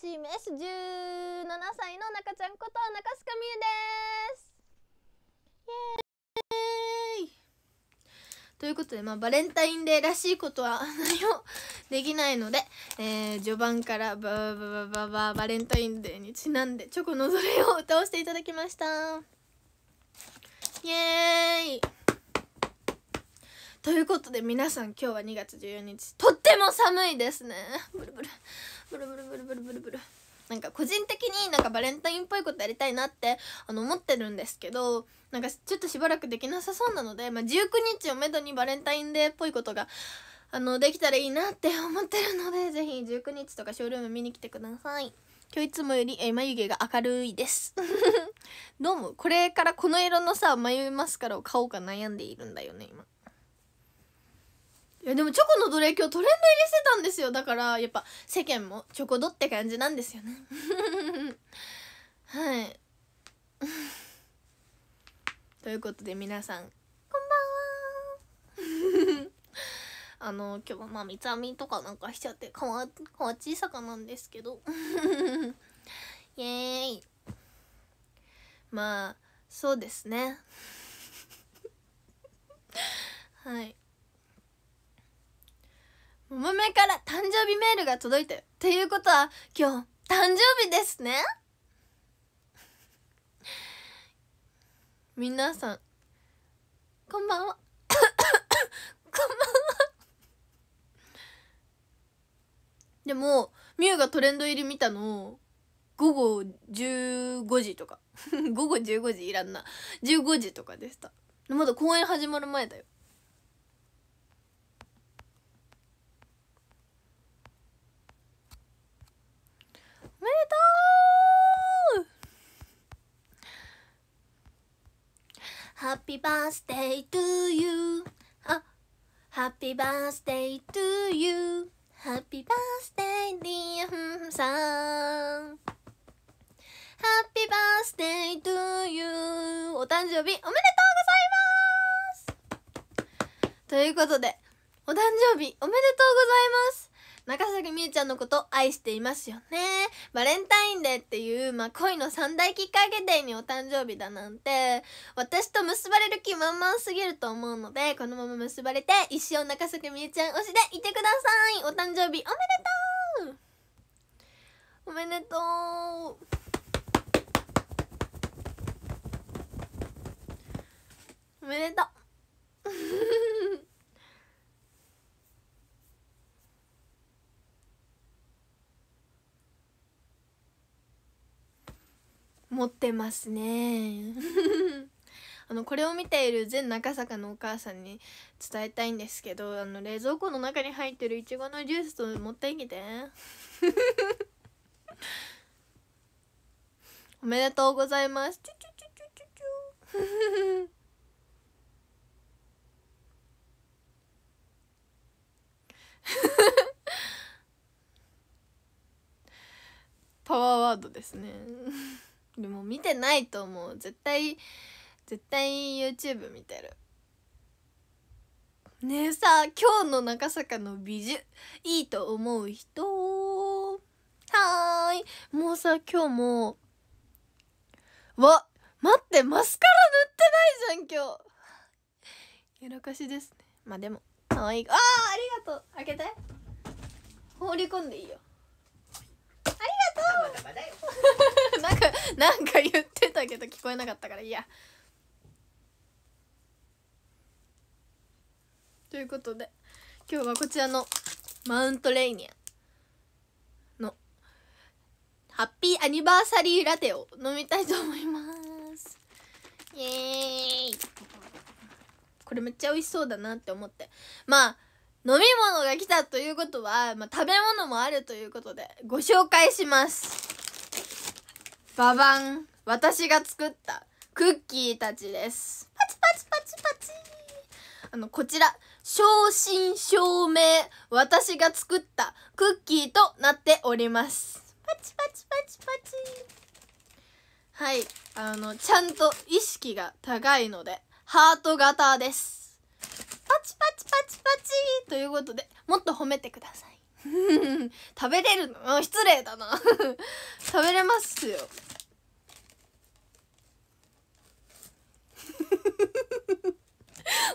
チーム S17 歳の中ちゃんこと中須賀美えですイエーイということで、まあ、バレンタインデーらしいことは何もできないので、えー、序盤からババババババレンタインデーにちなんでチョコのぞれを歌わせていただきましたイエーイということで皆さん今日は2月14日とっても寒いですねブルブルブルブルブルブルブルブルなんか個人的になんかバレンタインっぽいことやりたいなってあの思ってるんですけどなんかちょっとしばらくできなさそうなので、まあ、19日をめどにバレンタインデーっぽいことがあのできたらいいなって思ってるのでぜひ19日とかショールーム見に来てください今日いつもよりえ眉毛が明るいです どうもこれからこの色のさ眉マスカラを買おうか悩んでいるんだよね今。いやでもチョコの奴隷今日トレンド入りしてたんですよだからやっぱ世間もチョコどって感じなんですよね はい ということで皆さんこんばんは あの今日はまあ三つ編みとかなんかしちゃって顔は小さかなんですけどイエーイまあそうですねはいももめから誕生日メールが届いたよ。っていうことは、今日、誕生日ですね皆さん、こんばんは。こんばんは。でも、ミュウがトレンド入り見たの、午後15時とか 午後15時いらんな。15時とかでした。まだ公演始まる前だよ。めでとうハッピーバースデートゥーユーあハッピーバースデートゥーユーハッピーバースデーディアフンさんハッピーバースデートゥーユーお誕生日おめでとうございますということで、お誕生日おめでとうございます中崎美ゆちゃんのこと愛していますよね。バレンタインデーっていう、まあ、恋の三大きっかけデーにお誕生日だなんて、私と結ばれる気満々すぎると思うので、このまま結ばれて、一生中崎美ゆちゃん推しでいてくださいお誕生日おめでとうおめでとうおめでとう 持ってますね あのこれを見ている全中坂のお母さんに伝えたいんですけどあの冷蔵庫の中に入ってるいちごのジュースと持ってきて おめでとうございますパワーワードですねでも見てないと思う絶対絶対 YouTube 見てるねえさ今日の中坂の美術いいと思う人はーいもうさ今日もわ待ってマスカラ塗ってないじゃん今日やらかしですねまあでもかわいいああありがとう開けて放り込んでいいよ なんかなんか言ってたけど聞こえなかったからいやということで今日はこちらのマウントレイニアのハッピーアニバーサリーラテを飲みたいと思いますイエーイこれめっちゃ美味しそうだなって思ってまあ飲み物が来たということは、まあ、食べ物もあるということでご紹介しますババン私が作ったクッキーたちですパチパチパチパチあのこちら正真正銘私が作ったクッキーとなっておりますパチパチパチパチはいあのちゃんと意識が高いのでハート型ですチということでもっと褒めてください 食べれるの 失礼だな 食べれますよ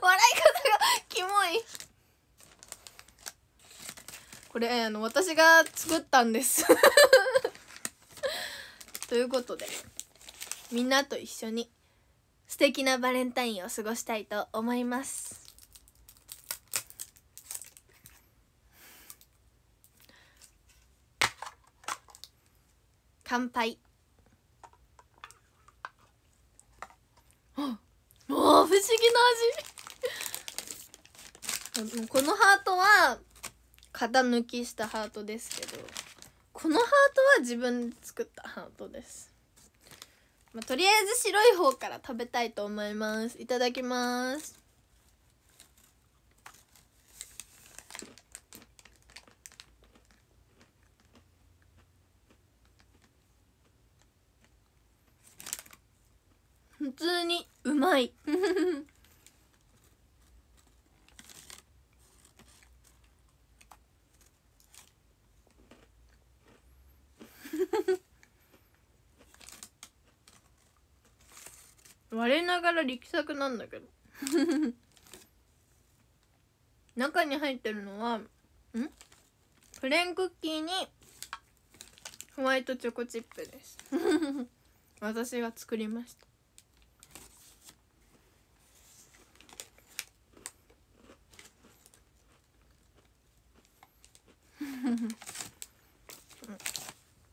笑い方がキモいこれあの私が作ったんですということでみんなと一緒に素敵なバレンタインを過ごしたいと思います乾杯 あ不思議な味このハートは型抜きしたハートですけどこのハートは自分で作ったハートですまあ、とりあえず白い方から食べたいと思いますいただきます普通にうまい 我ながら力作なんだけど 中に入ってるのはんフレンクッキーにホワイトチョコチップです 私が作りました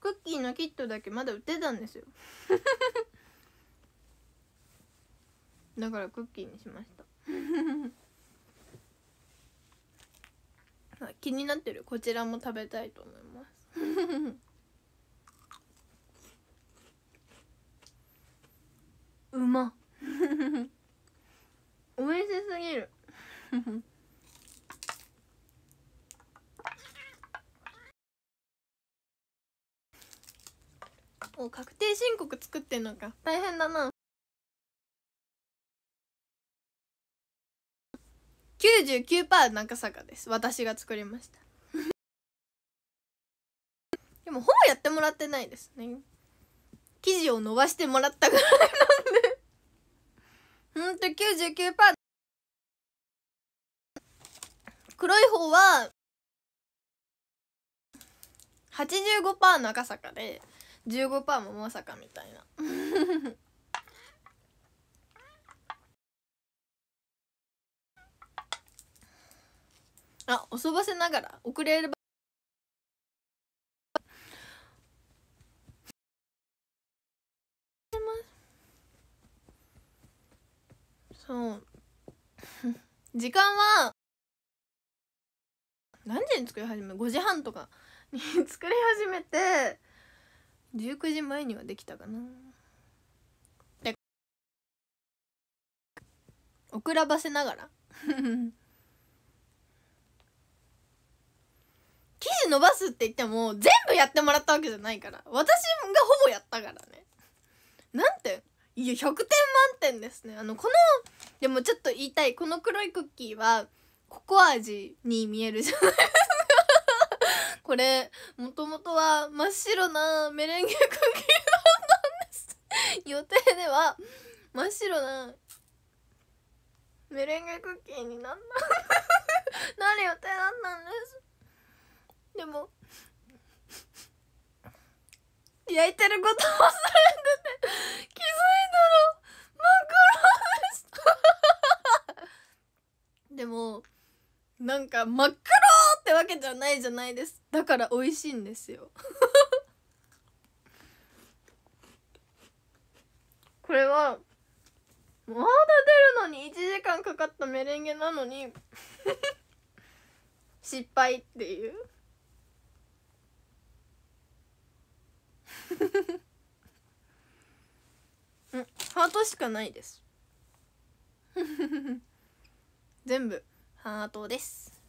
クッキーのキットだけまだ売ってたんですよ だからクッキーにしました 気になってるこちらも食べたいと思います うま美味しすぎるう確定申告作ってんのか大変だな99%中坂です私が作りました でもほぼやってもらってないですね生地を伸ばしてもらったぐらいなんでほんと99%黒い方は85%中坂で15%もまさかみたいな あ遅ばせながら遅れればそう 時間は何時に作り始め5時半とかに 作り始めて19時前にはできたかなで遅らばせながら生地 伸ばすって言っても全部やってもらったわけじゃないから私がほぼやったからねなんていや100点満点ですねあのこのでもちょっと言いたいこの黒いクッキーはココア味に見えるじゃないですかこれもともとは真っ白なメレンゲクッキーだったんです予定では真っ白なメレンゲクッキーになんななる予定だったんですでも焼いてること忘れてて気づいたら真っ黒でしたでもなんか真っ黒ってわけじゃないじゃないですだから美味しいんですよ これはまだ出るのに1時間かかったメレンゲなのに 失敗っていう うんハートしかないです全部ハートです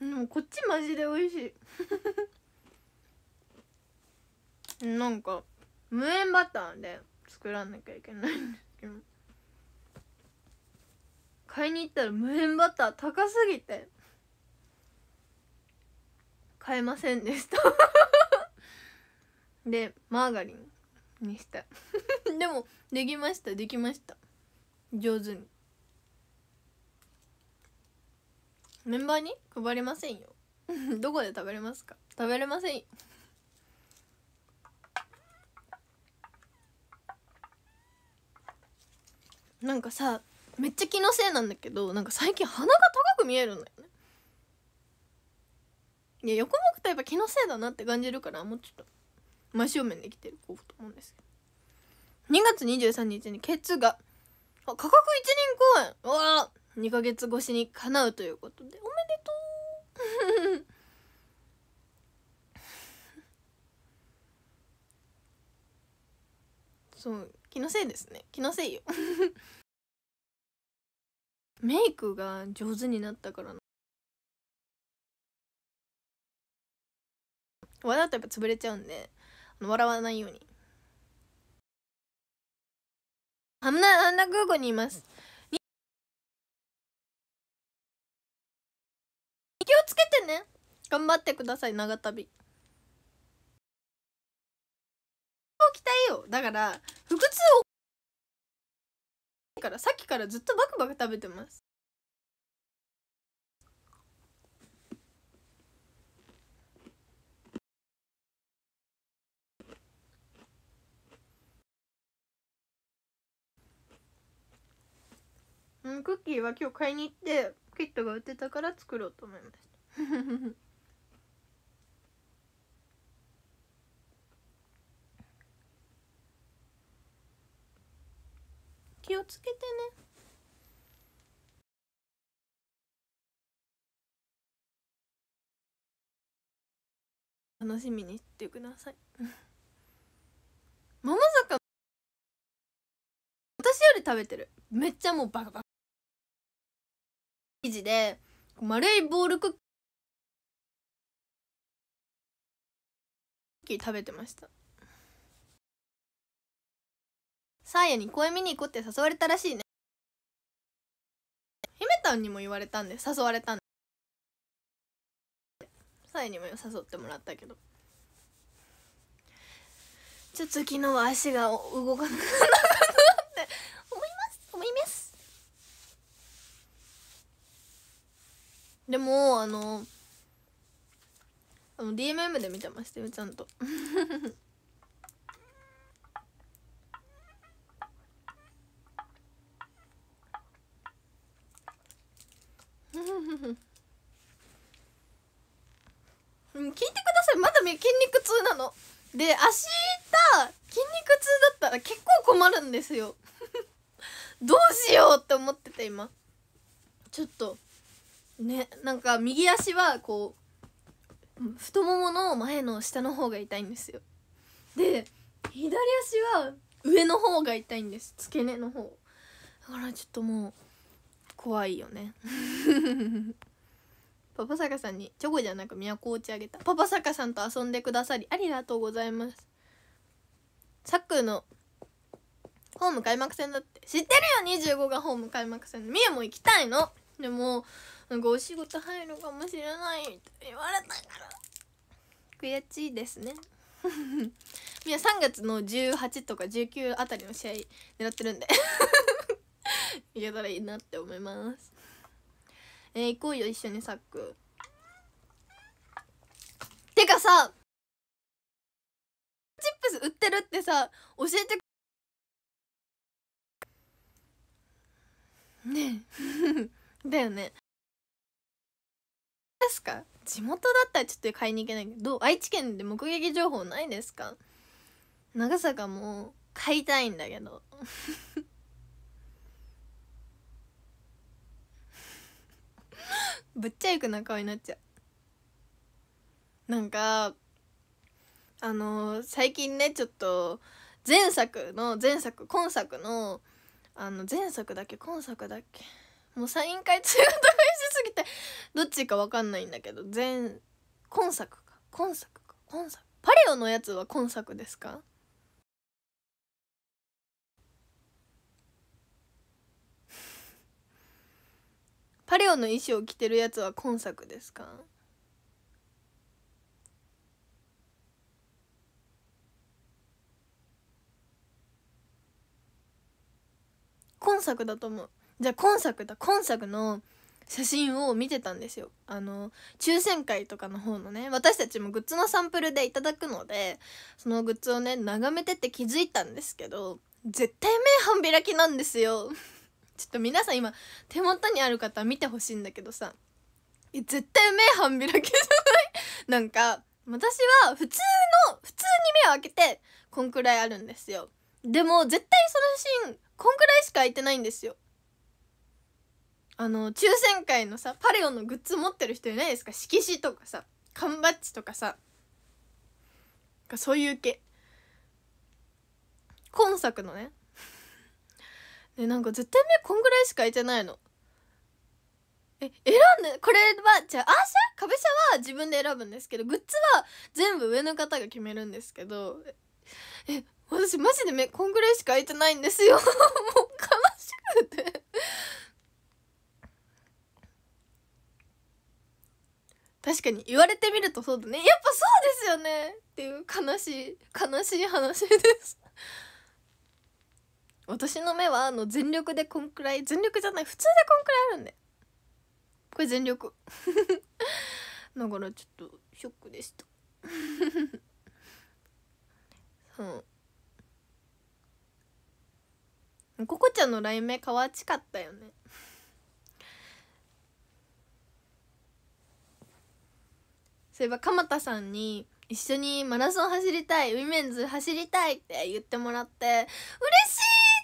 うこっちマジで美味しい なんか無塩バターで作らなきゃいけないんですけど買いに行ったら無塩バター高すぎて買えませんでした でマーガリンにした でもできましたできました上手にメンバーに配りませんよ どこで食べれますか食べれませんよなんかさめっちゃ気のせいなんだけどなんか最近鼻が高く見えるんだよねいや横向くとやっぱ気のせいだなって感じるからもうちょっと真正面できてるこうと思うんですけど2月23日にケツがあ価格一人公演わ2ヶ月越しに叶うということでおめでとう そう気のせいですね気のせいよ メイクが上手になったからな笑うとやっぱ潰れちゃうんで笑わないようにハムナハンナ空港にいますつけてね頑張ってください長旅着たいよだから腹痛をからさっきからずっとバクバク食べてますクッキーは今日買いに行ってキットが売ってたから作ろうと思いました 気をつけてね楽しみにしてくださいまもざか私より食べてるめっちゃもうバカバカ生地で丸いボールクッキーキー食べてましたサーヤに公園見に行こうって誘われたらしいね姫たんにも言われたんで誘われたんでサーヤにも誘ってもらったけどちょっと昨日は足が動かなかったって思います思いますでもあのあの DMM で見てましたよちゃんと 聞いてくださいまだ筋肉痛なので明日筋肉痛だったら結構困るんですよ どうしようって思ってて今ちょっとねなんか右足はこう太ももの前の下の方が痛いんですよで左足は上の方が痛いんです付け根の方だからちょっともう怖いよね パパサカさんにチョコじゃなく都落ちあげたパパサカさんと遊んでくださりありがとうございますさっくのホーム開幕戦だって知ってるよ25がホーム開幕戦みゆも行きたいのでもなんかお仕事入るかもしれないって言われたから悔しいですね いや3月の18とか19あたりの試合狙ってるんでい けたらいいなって思いますえー、行こうよ一緒にサックてかさチップス売ってるってさ教えてね だよねですか地元だったらちょっと買いに行けないけど愛知県で目撃情報ないですか長坂も買いたいんだけど ぶっちゃいくな顔になっちゃうなんかあのー、最近ねちょっと前作の前作今作のあの前作だけ今作だけもうサイン会中すぎてどっちか分かんないんだけど全今作か今作か今作パレオのやつは今作ですかパレオの衣装着てるやつは今作ですか今作だと思うじゃあ今作だ今作の写真を見てたんですよあの抽選会とかの方のね私たちもグッズのサンプルでいただくのでそのグッズをね眺めてって気づいたんですけど絶対目半開きなんですよ ちょっと皆さん今手元にある方見てほしいんだけどさ絶対目半開きじゃない なんか私は普通の普通に目を開けてこんくらいあるんですよでも絶対そのシーンこんくらいしか開いてないんですよあの抽選会のさパレオのグッズ持ってる人いないですか色紙とかさ缶バッジとかさそういう系今作のねでなんか絶対目こんぐらいしか開いてないのえ選んでこれはじゃあアーシャ壁シャは自分で選ぶんですけどグッズは全部上の方が決めるんですけどえ私マジで目こんぐらいしか開いてないんですよ もう悲しくて確かに言われてみるとそうだねやっぱそうですよねっていう悲しい悲しい話です 私の目はあの全力でこんくらい全力じゃない普通でこんくらいあるんでこれ全力だからちょっとショックでした そうここちゃんの雷鳴わちかったよねそういえば鎌田さんに一緒にマラソン走りたいウィメンズ走りたいって言ってもらって嬉し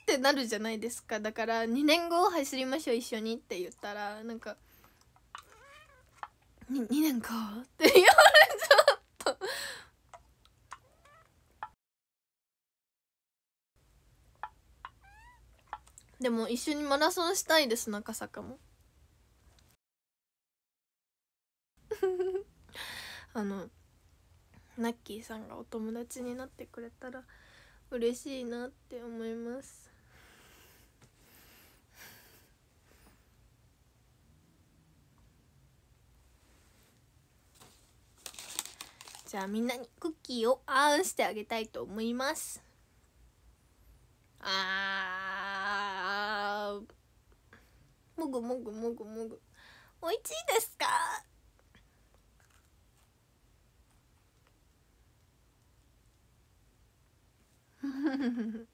いってなるじゃないですかだから2年後走りましょう一緒にって言ったらなんか「2, 年か」って言われちゃったでも一緒にマラソンしたいです中坂も。あのナッキーさんがお友達になってくれたら嬉しいなって思います。じゃあみんなにクッキーをあーんしてあげたいと思います。あーもぐもぐもぐもぐおいしいですかフフフ。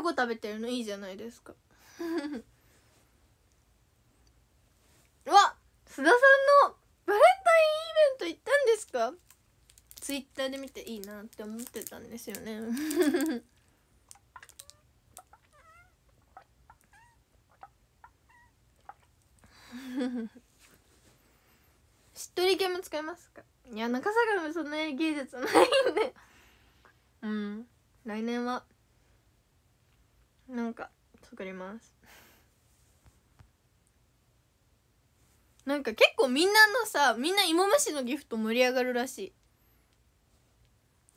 チョコ食べてるのいいじゃないですかう わ須田さんのバレンタインイベント行ったんですかツイッターで見ていいなって思ってたんですよねしっとり系も使いますかいや中坂もそんな芸術ないんでうん来年はなんか作りますなんか結構みんなのさみんな芋虫のギフト盛り上がるらしい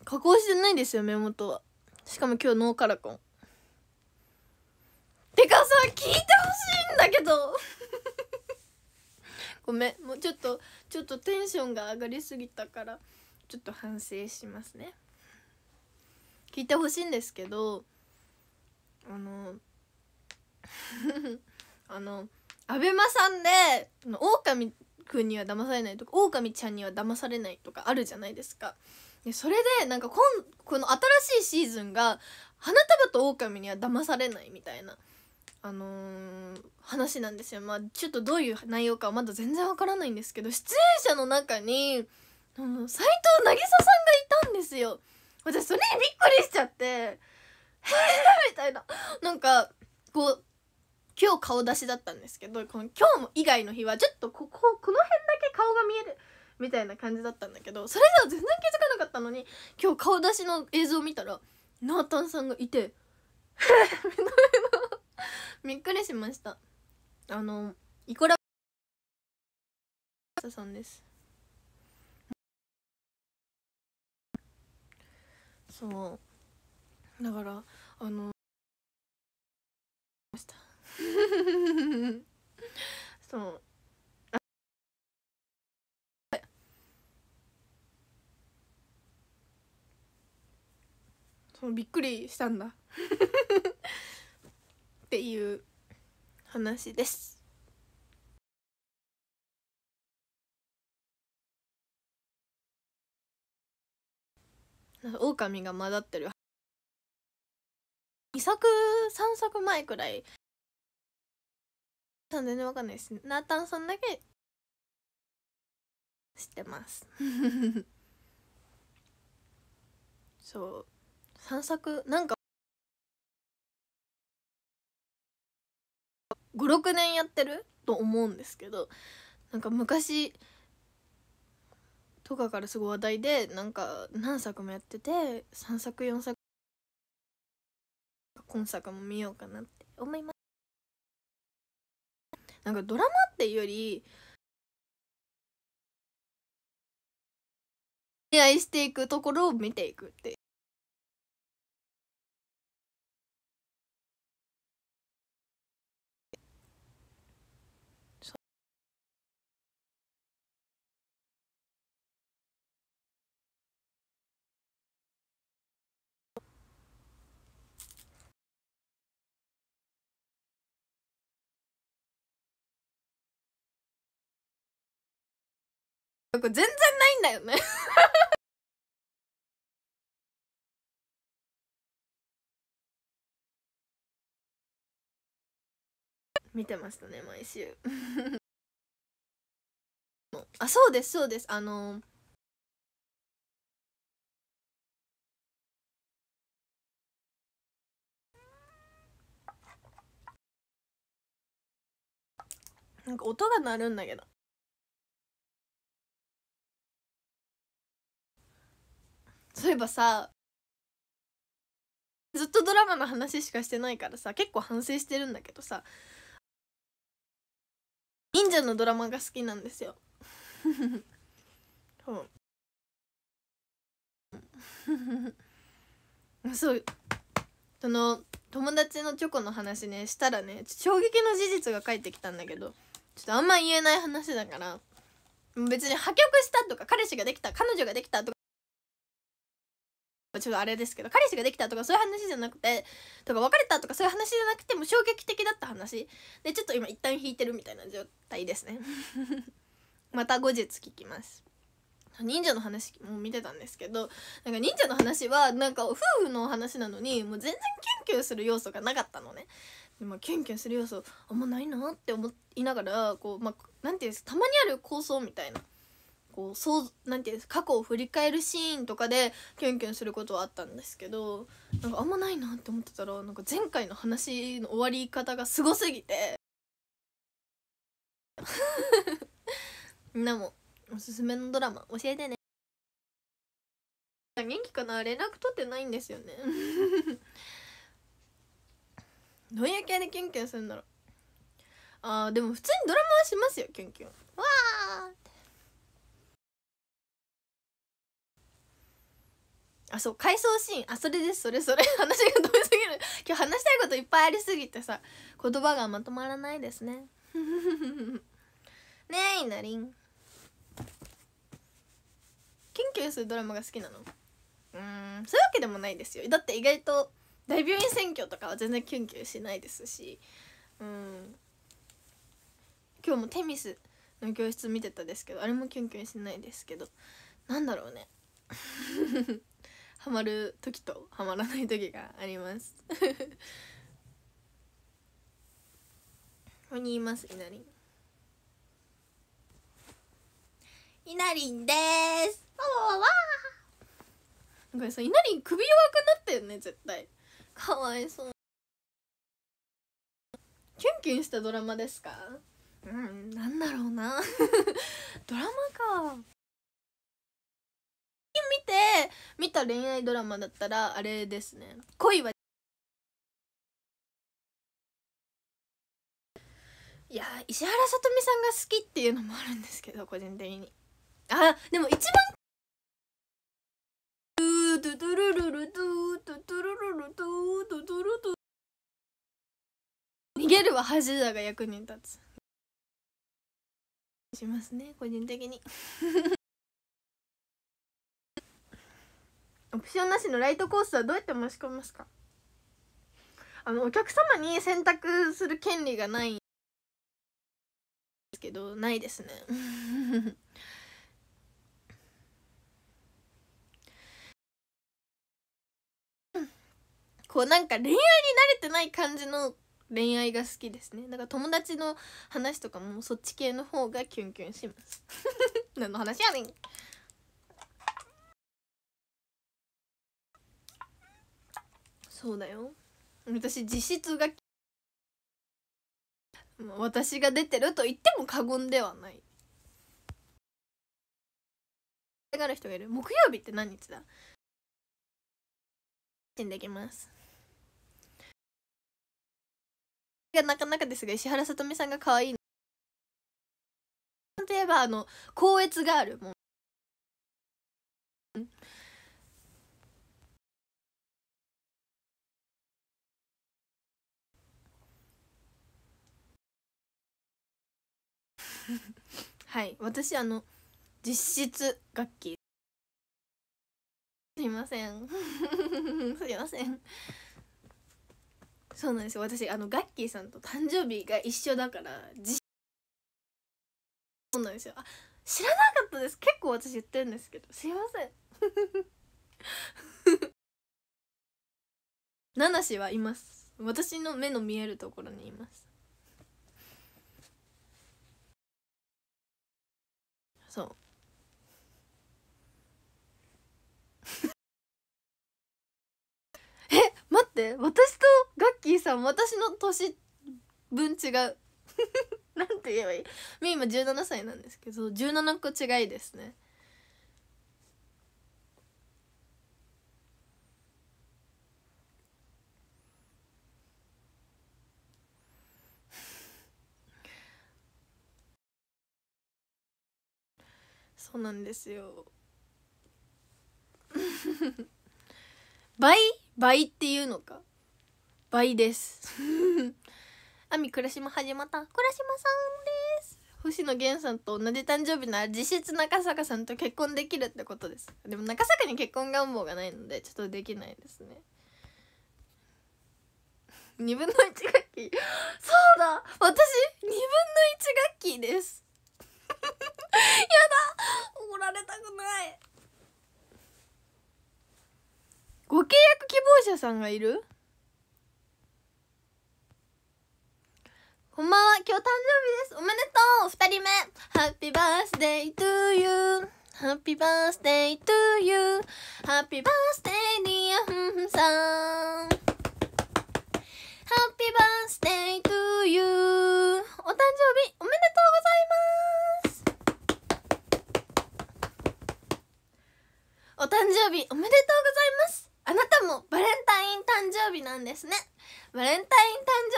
加工してないですよ目元はしかも今日ノーカラコンてかさ聞いてほしいんだけど ごめんもうちょっとちょっとテンションが上がりすぎたからちょっと反省しますね聞いてほしいんですけどあの あのアベマさんでオオカミくんには騙されないとかオオカミちゃんには騙されないとかあるじゃないですか。でそれでなんかこんこの新しいシーズンが花束とオオカミには騙されないみたいな、あのー、話なんですよ。まあちょっとどういう内容かはまだ全然わからないんですけど出演者の中に斎藤渚さんがいたんですよ。私それにびっくりしちゃって。みたいななんかこう今日顔出しだったんですけどこの今日も以外の日はちょっとこここの辺だけ顔が見えるみたいな感じだったんだけどそれでは全然気づかなかったのに今日顔出しの映像を見たらナータンさんがいて びっくりしましたあのイコラさんですそうだからあの そうそのびっくりしたんだ っていう話ですオオカミが混ざってる2作3作前くらい全然わかんないですナータンさんだけ知ってます そう三作なんか56年やってると思うんですけどなんか昔とかからすごい話題でなんか何作もやってて3作4作今作も見ようかなって思いますなんかドラマっていうより恋愛していくところを見ていくってこ全然ないんだよね 見てましたね毎週 あそうですそうですあのなんか音が鳴るんだけどそういえばさずっとドラマの話しかしてないからさ結構反省してるんだけどさ忍者のドラマが好きなんですよ そう そうその友達のチョコの話ねしたらね衝撃の事実が返ってきたんだけどちょっとあんま言えない話だから別に破局したとか彼氏ができた彼女ができたとかちょっとあれですけど彼氏ができたとかそういう話じゃなくてとか別れたとかそういう話じゃなくても衝撃的だった話でちょっと今一旦引いてるみたいな状態ですね また後日聞きます忍者の話も見てたんですけどなんか忍者の話はなんか夫婦の話なのにもう全然キュンキュンする要素がなかったのねで、もキュンキュンする要素あんまないなって思いながらこう、まあ、て言うんですかたまにある構想みたいなこうそうなんていうんです過去を振り返るシーンとかでキュンキュンすることはあったんですけどなんかあんまないなって思ってたらなんか前回の話の終わり方がすごすぎて みんなもおすすめのドラマ教えてね元気かな連絡取ってないんですよね どういう系でキュンキュンするんだろうあーでも普通にドラマはしますよキュンキュンわああそう回想シーンあそれですそれそれ 話が飛びすぎる今日話したいこといっぱいありすぎてさ言葉がまとまらないですね ねえいなりんキュンキュンするドラマが好きなのうんそういうわけでもないですよだって意外と大病院選挙とかは全然キュンキュンしないですしうん今日もテミスの教室見てたですけどあれもキュンキュンしないですけどなんだろうね ハマる時とハマらない時がありますここにいますいなりんいなりんですわわわなんかさいなりん首弱くなったよね絶対かわいそうキュンキュンしたドラマですかうんなんだろうな ドラマか見て見た恋愛ドラマだったらあれですね恋はいや石原さとみさんが好きっていうのもあるんですけど個人的にあでも一番ドゥドゥルルルドゥドゥドゥルルルドゥドゥドゥルドゥ逃げるは恥だが役に立つしますね個人的にオプションなしのライトコースはどうやって申し込みますかあのお客様に選択する権利がないですけどないですね こうなんか恋愛に慣れてない感じの恋愛が好きですねだから友達の話とかもそっち系の方がキュンキュンします 何の話やねんそうだよ私実質が私が出てると言っても過言ではないがる人がいる木曜日って何日だ信できますがなかなかですが石原さとみさんが可愛いといえばあの「光悦があるもんはい私あの実質楽器すいません すいませんそうなんですよ私あのガッキーさんと誕生日が一緒だからそうなんですよあ知らなかったです結構私言ってるんですけどすいません ナナシはいます私の目の見えるところにいますそうえ待って私とガッキーさん私の年分違う なんて言えばいいみー今17歳なんですけど17個違いですねそうなんですよ 倍倍っていうのか倍ですあみ暮らしも始まった暮らしまさんです星野源さんと同じ誕生日なら実質中坂さんと結婚できるってことですでも中坂に結婚願望がないのでちょっとできないですね2分の1楽器そうだ私2分の1楽器です怒られたくないご契約希望者さんがいるこんばんは、今日誕生日です。おめでとう二人目 !Happy birthday to you!Happy birthday to you!Happy birthday dear さん Happy birthday t お誕生日おめでとうございますお誕生日おめでとうございますあなたもバレンタイン誕生日なんですねバレンタイン誕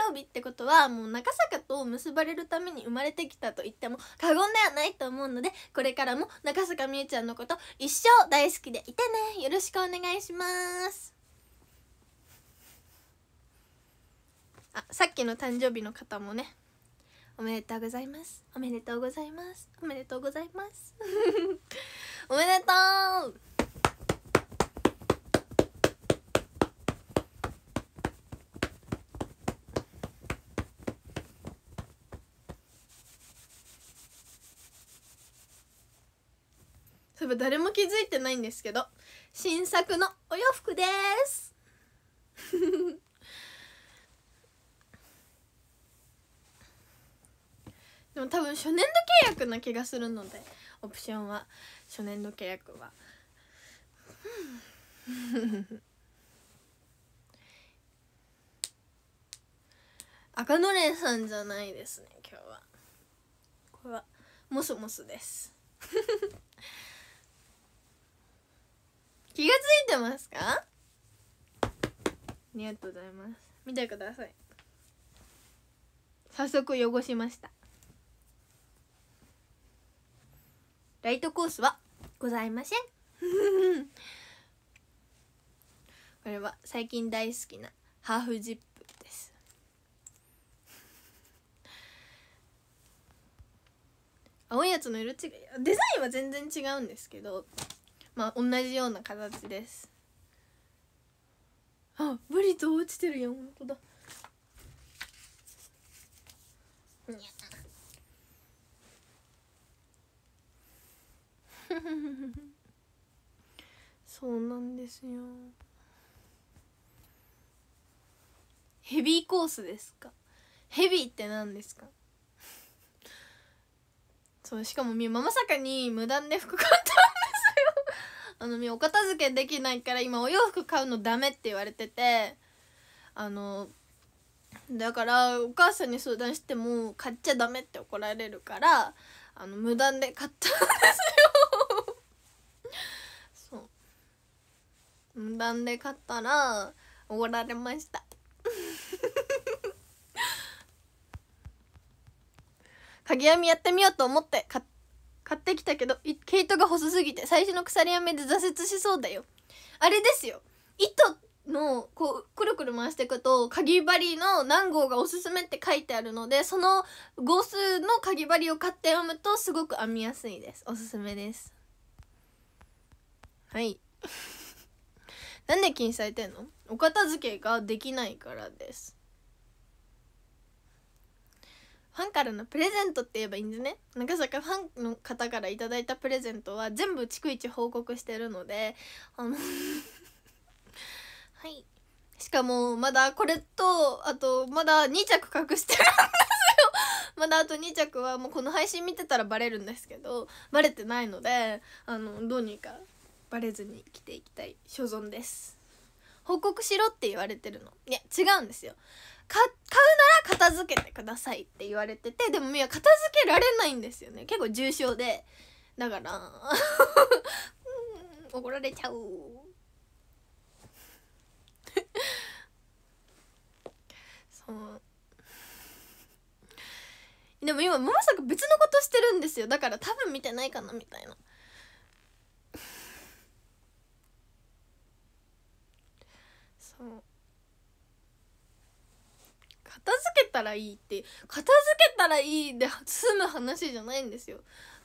生日ってことはもう中坂と結ばれるために生まれてきたと言っても過言ではないと思うのでこれからも中坂美ゆちゃんのこと一生大好きでいてねよろしくお願いしますあさっきの誕生日の方もねおめでとうございますおめでとうございますおめでとうございます おめでとう多分誰も気づいてないんですけど新作のお洋服です でも多分初年度契約な気がするのでオプションは初年度契約は 赤のれんさんじゃないですね今日はこれはモスモスです 気がついてますかありがとうございます見てください早速汚しましたライトコースはございません これは最近大好きなハーフジップです青いやつの色違いデザインは全然違うんですけどまあ同じような形ですあブリと落ちてるやん本当だにゃそうなんですよヘビーコースですかヘビーって何ですかそうしかもみままさかに無断で服買ったんですよ あのみお片付けできないから今お洋服買うのダメって言われててあのだからお母さんに相談しても買っちゃダメって怒られるからあの無断で買ったんですよそう無断で買ったらおごられましたぎ編みやってみようと思って買ってきたけど毛糸が細すぎて最初の鎖編みで挫折しそうだよあれですよ糸のこうくるくる回していくとかぎ針の何号がおすすめって書いてあるのでその号数のかぎ針を買って読むとすごく編みやすいですおすすめですはい なんで禁止されてんのお片付けができないからですファンからのプレゼントって言えばいいんですね長坂ファンの方から頂いたプレゼントは全部逐一報告してるのであのはいしかもまだこれとあとまだ2着隠してるんですよまだあと2着はもうこの配信見てたらバレるんですけどバレてないのであのどうにかバレずに着ていきたい所存です報告しろって言われてるのいや違うんですよ買うなら片付けてくださいって言われててでもみや片付けられないんですよね結構重症でだから 怒られちゃうでも今まさか別のことしてるんですよだから多分見てないかなみたいなそう片付けたらいいって片付けたらいいで済む話じゃないんですよ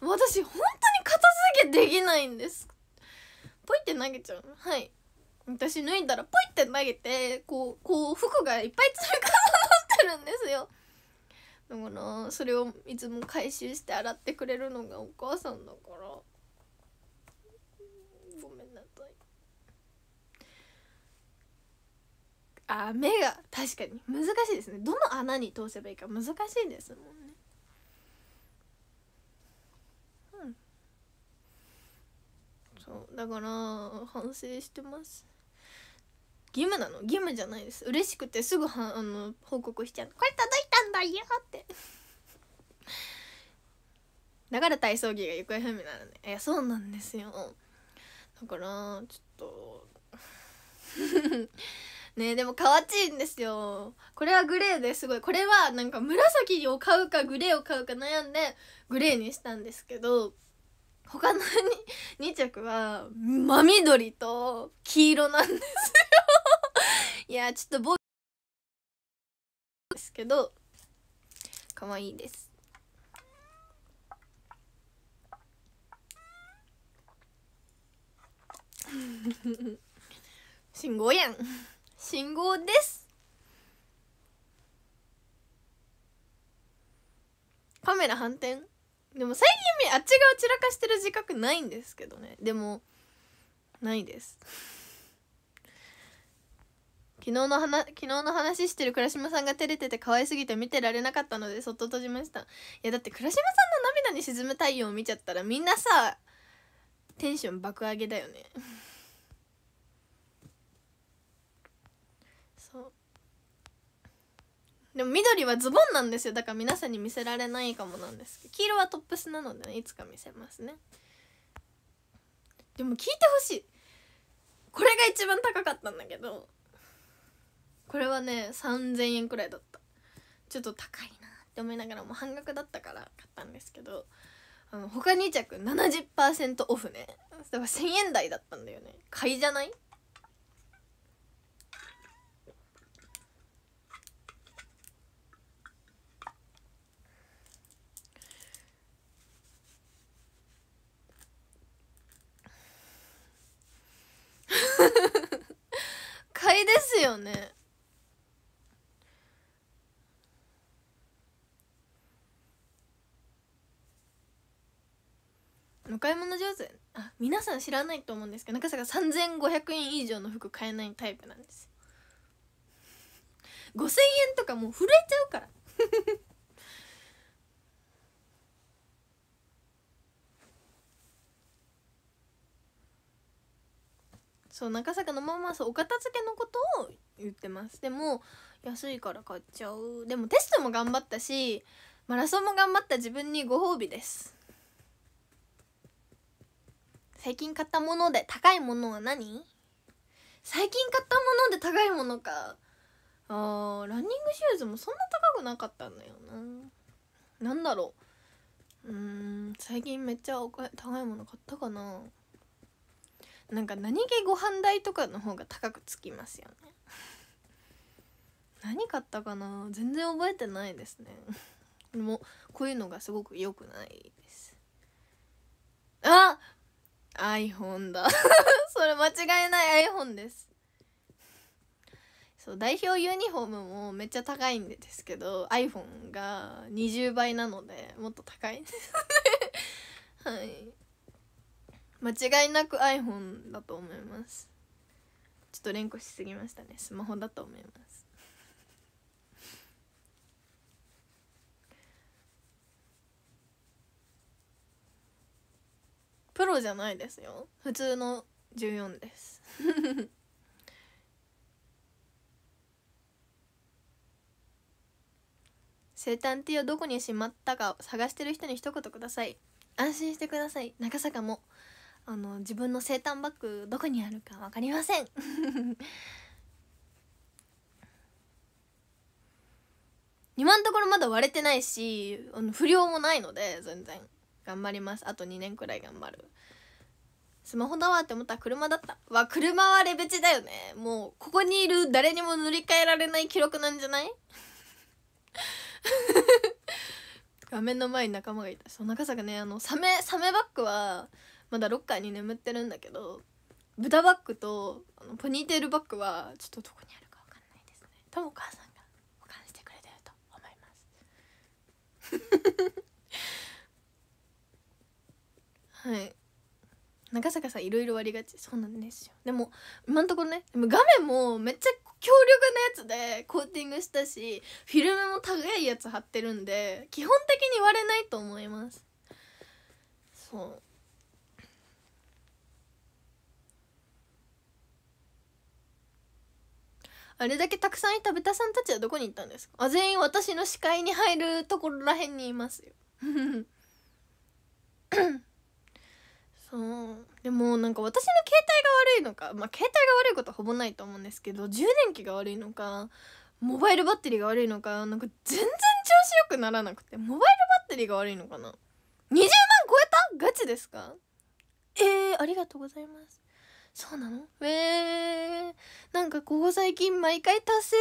私本当に片付けできないんですポイって投げちゃうはい私脱いだらポイって投げてこうこう服がいっぱい積み重るんですよだからそれをいつも回収して洗ってくれるのがお母さんだからごめんなさいあ目が確かに難しいですねどの穴に通せばいいか難しいですもんねうんそうだから反省してます義務なの義務じゃないです嬉しくてすぐはあの報告しちゃうこれ届いたんだよってだから体操着が行方不明なのねいやそうなんですよだからちょっと ねでもかわちいんですよこれはグレーですごいこれはなんか紫を買うかグレーを買うか悩んでグレーにしたんですけど他の2 着は真緑と黄色なんですいやちょっとですけど可愛いです 信号やん信号ですカメラ反転でも最近あっち側散らかしてる自覚ないんですけどねでもないです昨日の話昨日の話してる倉島さんが照れてて可愛すぎて見てられなかったのでそっと閉じましたいやだって倉島さんの涙に沈む太陽を見ちゃったらみんなさテンション爆上げだよね そうでも緑はズボンなんですよだから皆さんに見せられないかもなんですけど黄色はトップスなので、ね、いつか見せますねでも聞いてほしいこれが一番高かったんだけどこれはね3000円くらいだったちょっと高いなって思いながらも半額だったから買ったんですけどあの他2着70%オフねだから1000円台だったんだよね買いじゃない 買いですよねお買い物上手あ皆さん知らないと思うんですけど中坂3500円以上の服買えないタイプなんです5000円とかもう震えちゃうから そう中坂のまそはお片付けのことを言ってますでも安いから買っちゃうでもテストも頑張ったしマラソンも頑張った自分にご褒美です最近買ったもので高いものは何最近買ったもので高いものかあーランニングシューズもそんな高くなかったんだよななんだろううん最近めっちゃ高いもの買ったかななんか何気ご飯代とかの方が高くつきますよね 何買ったかな全然覚えてないですね でもこういうのがすごく良くないですあ iPhone だ それ間違いない iPhone ですそう代表ユニフォームもめっちゃ高いんですけど iPhone が20倍なのでもっと高いんです はい間違いなく iPhone だと思いますちょっと連呼しすぎましたねスマホだと思いますプロじゃないですよ普通の14です 生誕ティーをどこにしまったか探してる人に一言ください安心してください中坂もあの自分の生誕バッグどこにあるか分かりません 今のところまだ割れてないしあの不良もないので全然頑張りますあと2年くらい頑張るスマホだわって思ったら車だったわ車はレベチだよねもうここにいる誰にも塗り替えられない記録なんじゃない 画面の前に仲間がいたそう中坂ねあのサメサメバッグはまだロッカーに眠ってるんだけど豚バッグとあのポニーテールバッグはちょっとどこにあるか分かんないですね多分お母さんが保管してくれてると思いますはい長坂さんいろいろありがちそうなんですよでも今んところねでも画面もめっちゃ強力なやつでコーティングしたしフィルムも高いやつ貼ってるんで基本的に割れないと思いますそうあれだけたくさんいた豚さんたちはどこに行ったんですかあ全員私の視界に入るところらへんにいますよ そうでもなんか私の携帯が悪いのかまあ携帯が悪いことはほぼないと思うんですけど充電器が悪いのかモバイルバッテリーが悪いのかなんか全然調子よくならなくてモバイルバッテリーが悪いのかな20万超えたガチですかえー、ありがとうございますそうなのえー、なんかここ最近毎回達成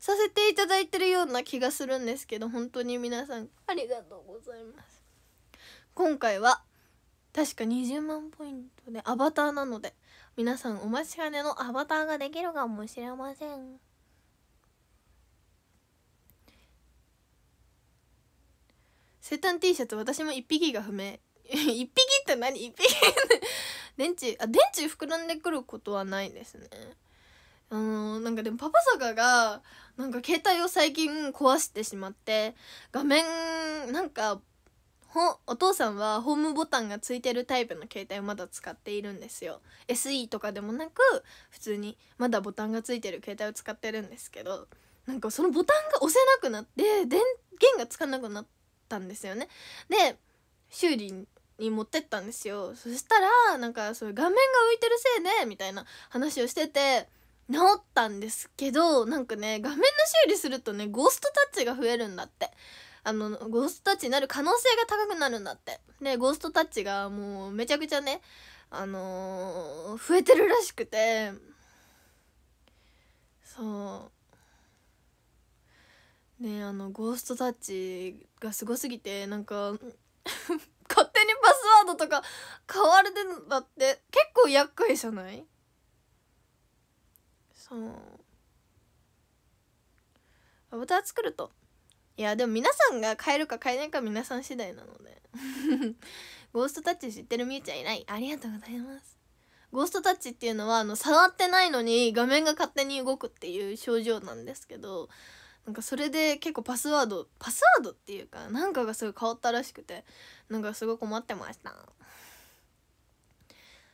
させていただいてるような気がするんですけど本当に皆さんありがとうございます今回は確か20万ポイントでアバターなので皆さんお待ちかねのアバターができるかもしれません生誕 T シャツ私も1匹が不明1 匹って何 ?1 匹電池あ電池膨らんでくることはないですねあのー、なんかでもパパサカがなんか携帯を最近壊してしまって画面なんかほお父さんはホームボタンがついてるタイプの携帯をまだ使っているんですよ SE とかでもなく普通にまだボタンがついてる携帯を使ってるんですけどなんかそのボタンが押せなくなって電源がつかなくなったんですよねで修理に持ってったんですよそしたらなんかそういう画面が浮いてるせいでみたいな話をしてて治ったんですけどなんかね画面の修理するとねゴーストタッチが増えるんだってあのゴーストタッチになる可能性が高くなるんだってでゴーストタッチがもうめちゃくちゃねあのー、増えてるらしくてそうねあのゴーストタッチがすごすぎてなんか 勝手にパスワードとか変われてんだって結構厄介じゃないそうアバター作るといやでも皆さんが変えるか変えないか皆さん次第なので ゴーストタッチ知ってるみゆちゃんいないありがとうございますゴーストタッチっていうのはあの触ってないのに画面が勝手に動くっていう症状なんですけどなんかそれで結構パスワードパスワードっていうかなんかがすごい変わったらしくてなんかすごい困ってました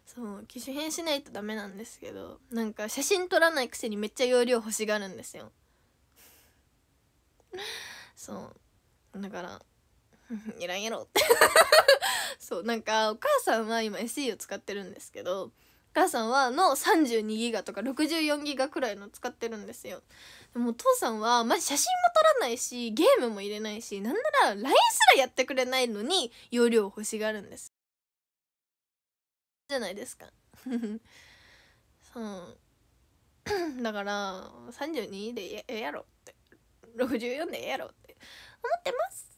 そう機種変しないとダメなんですけどなんか写真撮らないくせにめっちゃ容量欲しがるんですよそうだから「い らんやろ」っ てそうなんかお母さんは今 SE を使ってるんですけどお母さんはの32ギガとか64ギガくらいの使ってるんですよでもお父さんはまじ写真も撮らないしゲームも入れないしなんなら LINE すらやってくれないのに容量を欲しがるんですじゃないですか そうだから32でええやろ64でやろって思ってます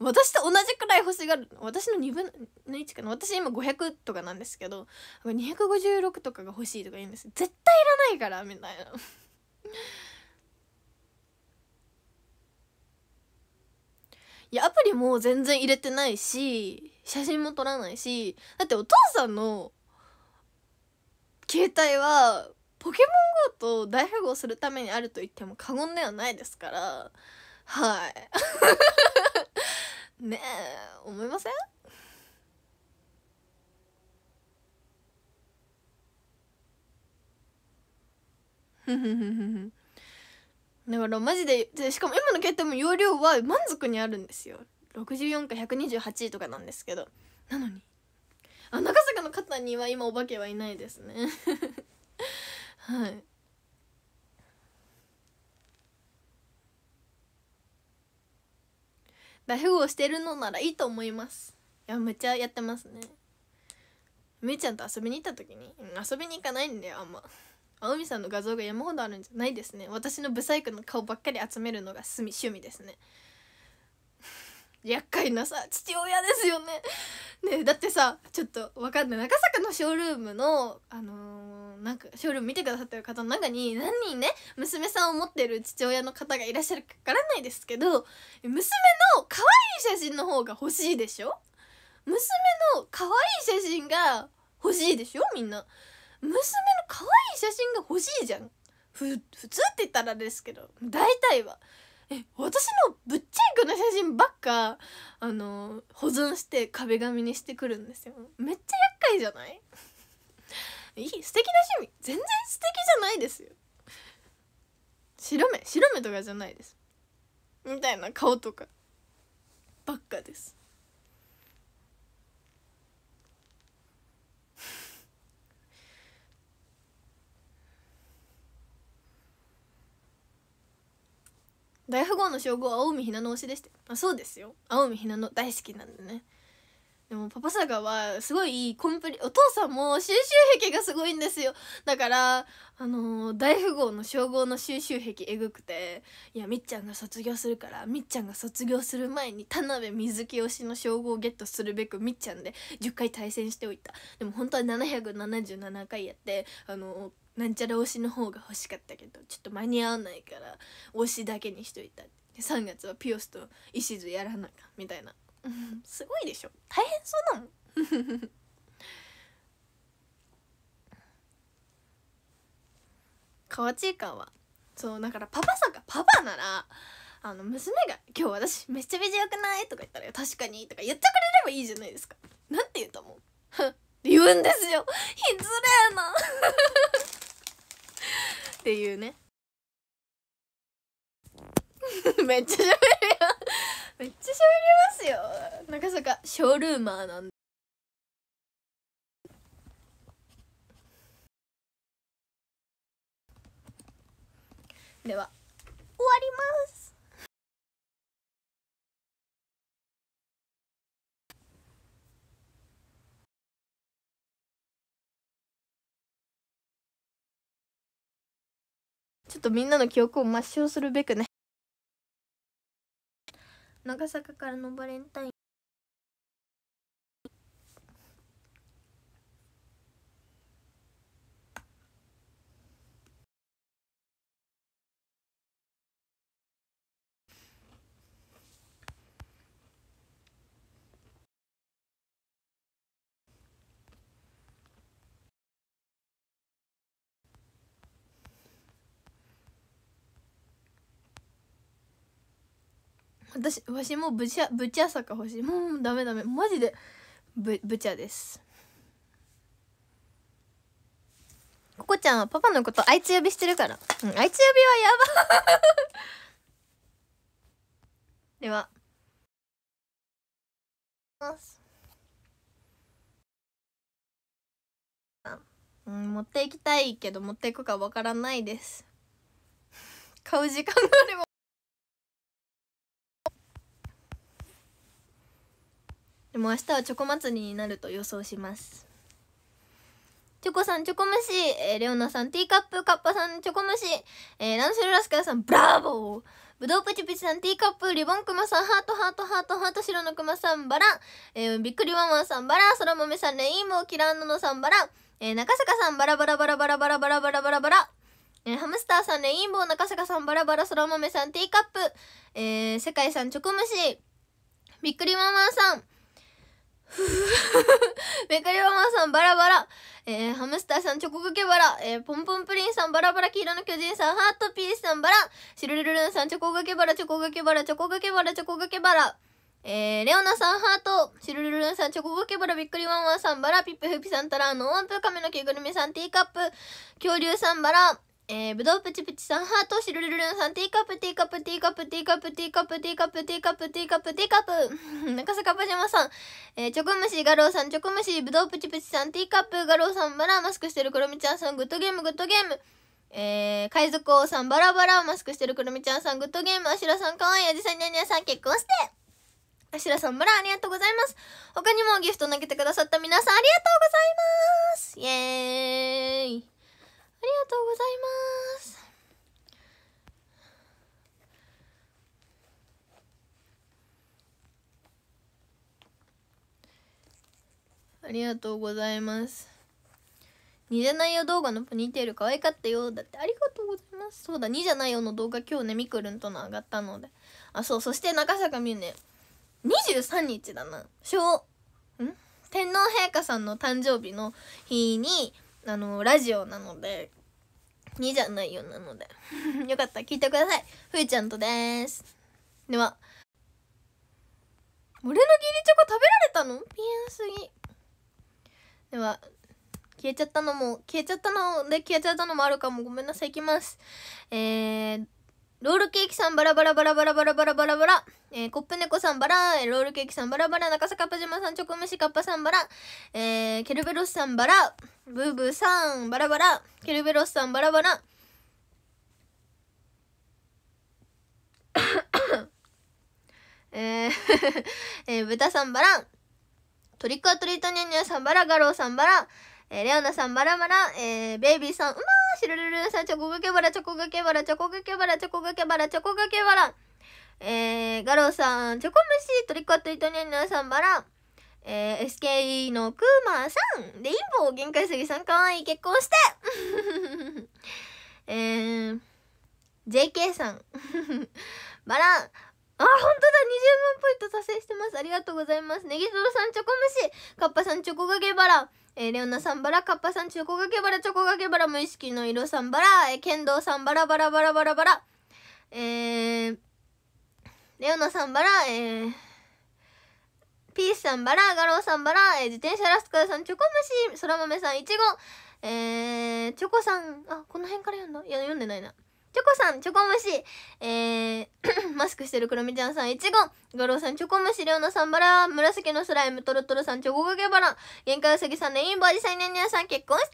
私と同じくらい星が私の2分の1かな私今500とかなんですけど256とかが欲しいとか言うんです絶対いらないからみたいないやアプリも全然入れてないし写真も撮らないしだってお父さんの携帯はポケモン GO と大富豪するためにあると言っても過言ではないですからはい ねえ思いませんだからマジででしかも今の携帯も容量は満足にあるんですよ64か128とかなんですけどなのにあ長坂の方には今お化けはいないですねはいラフをしてるのならいいと思いますいやめっちゃやってますねみーちゃんと遊びに行った時に、うん、遊びに行かないんだよあんま青海さんの画像が山ほどあるんじゃないですね私のブサイクの顔ばっかり集めるのが趣味ですね厄介なさ父親ですよねねだってさちょっとわかんない中坂のショールームのあのー、なんかショールーム見てくださってる方の中に何人ね娘さんを持ってる父親の方がいらっしゃるかわからないですけど娘の可愛い写真の方が欲しいでしょ娘の可愛い写真が欲しいでしょみんな娘の可愛い写真が欲しいじゃんふ普通って言ったらですけど大体はえ私のぶっちゃけの写真ばっかあの保存して壁紙にしてくるんですよめっちゃ厄介じゃない いい素敵な趣味全然素敵じゃないですよ白目白目とかじゃないですみたいな顔とかばっかです大富豪の称号は青海ひなの推しでしてあそうですよ青海ひなの大好きなんでねでもパパサガはすごいコンプリお父さんも収集癖がすごいんですよだからあのー、大富豪の称号の収集癖えぐくていやみっちゃんが卒業するからみっちゃんが卒業する前に田辺水木推しの称号をゲットするべくみっちゃんで10回対戦しておいたでも本当は777回やってあのーなんちゃら推しの方が欲しかったけどちょっと間に合わないから推しだけにしといたで3月はピオスと石津やらなかみたいな すごいでしょ大変そうなの 河内館はそうだからパパさんがパパならあの娘が「今日私めちゃめちゃくない?」とか言ったら「確かに」とか言ってくれればいいじゃないですか。なんて言うと思うって言うんですよ失礼なっていうね めっちゃ喋るよめっちゃ喋りますよなか中かショールーマーなんででは終わりますちょっとみんなの記憶を抹消するべくね長坂からのバレンタイン私わしもぶちゃぶちゃさか欲しいもうダメダメマジでぶぶちゃですここちゃんはパパのことあいつ呼びしてるから、うん、あいつ呼びはやば ではうん、持っていきたいけど持っていくかわからないです買う時間があればでも明日はチョコ祭りになると予想しますチョコさん、チョコ虫、えー、レオナさん、ティーカップ、カッパさん、チョコ虫、えー、ランセルラスカルさん、ブラボーぶどうプチプチさん、ティーカップ、リボンクマさん、ハート、ハート、ハート、ハート、白のクマさん、バラン、えー、びっくりワンワンさん、バラン、そら豆さん、レインボー、キラーノノさん、バラン、えー、中坂さん、バラバラバラバラバラバラバラバラバラ、えー、ハムスターさん、レインボー、中坂さん、バラバラ、そら豆さん、ティーカップ、えー、世界さん、チョコ虫、びっくりワンワンさん、めくりママさんバラバラ。えー、ハムスターさんチョコかけバラ。えー、ポンポンプリンさんバラバラ。黄色の巨人さんハートピースさんバラ。シルルルルンさんチョコかけバラ。チョコかけバラ。チョコかけバラ。チョコかけバラ。えー、レオナさんハート。シルルルンさんチョコかけバラ。びっくりワンワンさんバラ。ピップフピさんタラーノオンプ。亀の毛ぐるみさんティーカップ。恐竜さんバラ。えー、ぶどうプチプチさん、ハート、シルルルンさん、ティーカップ、ティーカップ、ティーカップ、ティーカップ、ティーカップ、ティーカップ、ティーカップ、ティーカップ、ティーカップ、中坂パジャマさん、えー、チョコムシ、ガロウさん、チョコムシ、ぶどうプチプチさん、ティーカップ、ガロウさん、バラ、マスクしてるクロミちゃんさん、グッドゲーム、グッドゲーム、えー、海賊王さん、バラバラ、マスクしてるクロミちゃんさん、グッドゲーム、アシラさん、かわいい、アジサニャニャさん、結婚してアシラさん、バラ、ありがとうございます。他にもギフト投げてくださった皆さん、ありがとうございますイェーイありがとうございますありがとうございます似てないよ動画のポニーテール可愛かったよだってありがとうございますそうだ2じゃないよの動画今日ねみくるんとの上がったのであそうそして中坂みゆね23日だな小ん天皇陛下さんの誕生日の日にあのラジオなので2じゃないよなので よかったら聞いてくださいふーちゃんとですでは俺の義理チョコ食べられたのピンすぎでは消えちゃったのも消えちゃったので消えちゃったのもあるかもごめんなさい行きますえー、ロールケーキさんバラバラバラバラバラバラバラバラ、えー、コップ猫さんバラ、ロールケーキさんバラバラ、中坂パジャマさん、チョコムシカッパさんバラ、えー、ケルベロスさんバラ、ブーブーさんバラバラ、ケルベロスさんバラバラ、えー えー、豚さんバラトリックアトリートニャニャさんバラ、ガローさんバラ、えー、レオナさんバラバラ、えー、ベイビーさん、うまーシルルルさん、チョコがけばら、チョコがけばら、チョコがけばら、チョコがけばら、チョコがけばら。えー、ガロさん、チョコムシ、トリコットイトニャンナさんバラ。えー、SKE のクーマーさん、レインボー、限界すぎさん、かわいい、結婚して えー、JK さん、バラあ、あ、本当だ !20 万ポイント達成してます。ありがとうございます。ネギトロさん、チョコムシ、カッパさん、チョコがけバラえー、レオナさんバラ、カッパさん、チョコガケバラ、チョコがけバラ、無意識の色さんバラ、えー、剣道さんバラ、バラバラバラバラ、えー、レオナさんバラ、えー、ピースさんバラ、ガローさんバラ、えー、自転車ラスカルさん、チョコムシ、そら豆さん、いちご、えー、チョコさん、あ、この辺から読んだいや、読んでないな。チョコさん、チョコ虫。えー、マスクしてるクロミちゃんさん、チゴゴ五郎さん、チョコ虫。レオナさん、バラ。紫のスライム、トロトロさん、チョコかけバラ。限界ウサギさん、レインボーデジサイネニャさん、結婚して、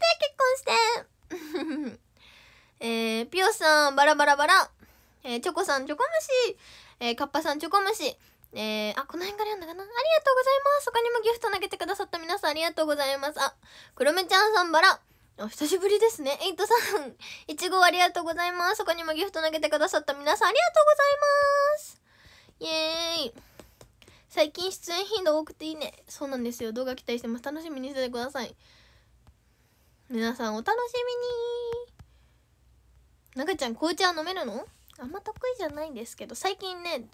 結婚して。えー、ピオさん、バラバラバラ。えー、チョコさん、チョコ虫。えー、カッパさん、チョコ虫。えー、あ、この辺から読んだかなありがとうございます。他にもギフト投げてくださった皆さんありがとうございます。あ、クロミちゃんさんバラ。お久しぶりですね。エイトさん、いちごありがとうございます。そこにもギフト投げてくださった皆さんありがとうございます。イエーイ。最近出演頻度多くていいね。そうなんですよ。動画期待してます。楽しみにしててください。皆さんお楽しみに。かちゃん、紅茶飲めるのあんま得意じゃないんですけど、最近ね、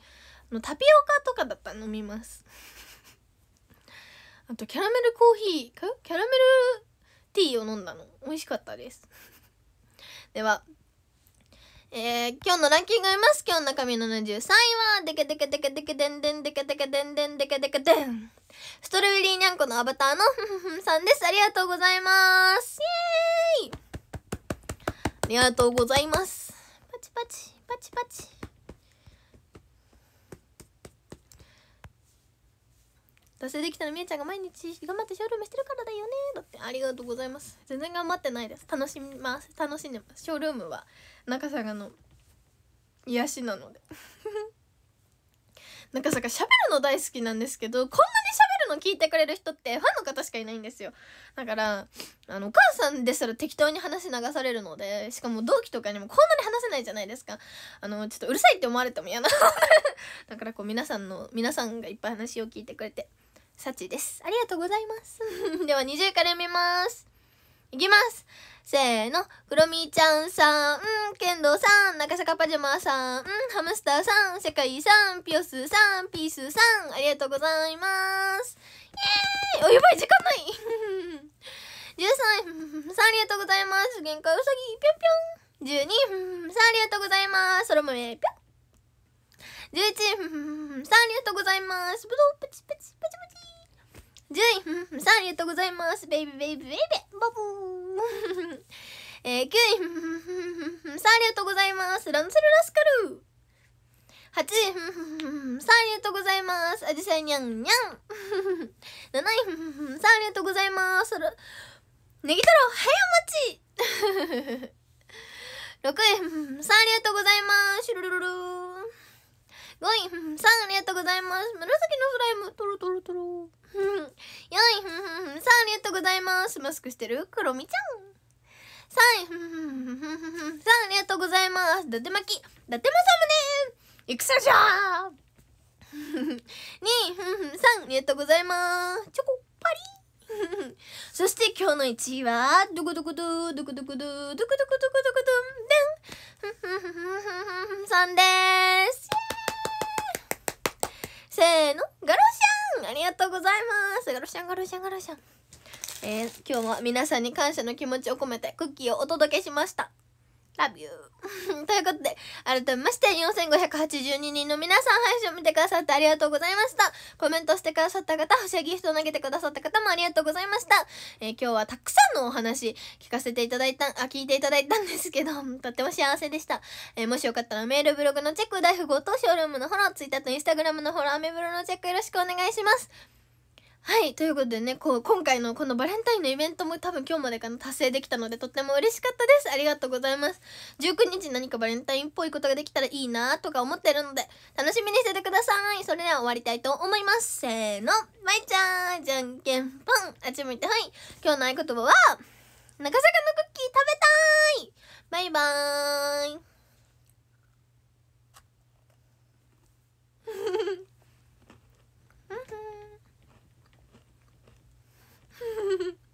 タピオカとかだったら飲みます。あと、キャラメルコーヒー、キャラメルティーを飲んだの美味しかったですではえー、今日のランキング見ます今日の中身の73位はデケデケデケデケデンデンデケデケデンデンデケデケデンストロベリーニャンコのアバターのさんですありがとうございますイエーイありがとうございますパチパチパチパチ達成できたらみえちゃんが毎日頑張ってショールームしてるからだよねだってありがとうございます全然頑張ってないです楽しみます楽しんでますショールームは中坂の癒しなので 中坂喋るの大好きなんですけどこんなに喋の聞いてくれる人ってファンの方しかいないんですよだからあのお母さんですら適当に話流されるのでしかも同期とかにもこんなに話せないじゃないですかあのちょっとうるさいって思われても嫌な だからこう皆さんの皆さんがいっぱい話を聞いてくれて幸ですありがとうございます では20から読みますいきますせーの。クロミちゃんさん、剣道さん、中坂パジャマさん、ハムスターさん、世界さん、ピオスさん、ピースさん、ありがとうございます。イエーイお、やばい、時間ない !13、さんありがとうございます。限界うさぎ、ぴょんぴょん。12、さんありがとうございます。そ空豆、ぴょん。11、さんありがとうございます。ぶどう、プチプチ、プチプチ。10位、さんありがとうございます。ベイビーベイビーベイビー、バブー。えー、9位、さんありがとうございます。ランセルラスカル。8位、さんありがとうございます。アジサイニャンニャン。7 位、さんありがとうございます。ネギ太郎、早待ち。6 位、さんありがとうございます。シュルルル5位、さんありがとうございます。紫のスライム、トロトロトロ。ふん。よい、ふんふんふん。さあ、ありがとうございます。マスクしてるクロミちゃん。さあ、ふんふんふんふんさあ、ありがとうございます。伊達巻き。伊達政宗さじゃーに、ふんふん。さん、ありがとうございます。チョコ、パリそして今日の1位は、ドクドクドドコドクドドコドクドコドコドコドンデンさんでーすせーの、ガロシャンありがとうございますガロシャンガロシャンガロシャンえー、今日も皆さんに感謝の気持ちを込めてクッキーをお届けしましたラビュー。ということで、改めまして、4582人の皆さん配信を見てくださってありがとうございました。コメントしてくださった方、星ギフトを投げてくださった方もありがとうございました。えー、今日はたくさんのお話、聞かせていただいた、あ、聞いていただいたんですけど、とっても幸せでした。えー、もしよかったらメール、ブログのチェック、大富豪とショールームのフォロー、Twitter と Instagram のフォロー、アメブロのチェックよろしくお願いします。はいということでねこう今回のこのバレンタインのイベントも多分今日までかな達成できたのでとっても嬉しかったですありがとうございます19日何かバレンタインっぽいことができたらいいなとか思ってるので楽しみにしててくださいそれでは終わりたいと思いますせーのまいちゃんじゃんけんぽんあっち向いてはい今日の合言葉は長坂のクッキー食べたいバイバーイ m m フフフ。